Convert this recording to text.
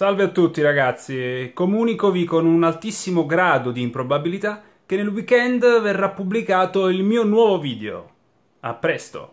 Salve a tutti ragazzi, comunicovi con un altissimo grado di improbabilità che nel weekend verrà pubblicato il mio nuovo video. A presto!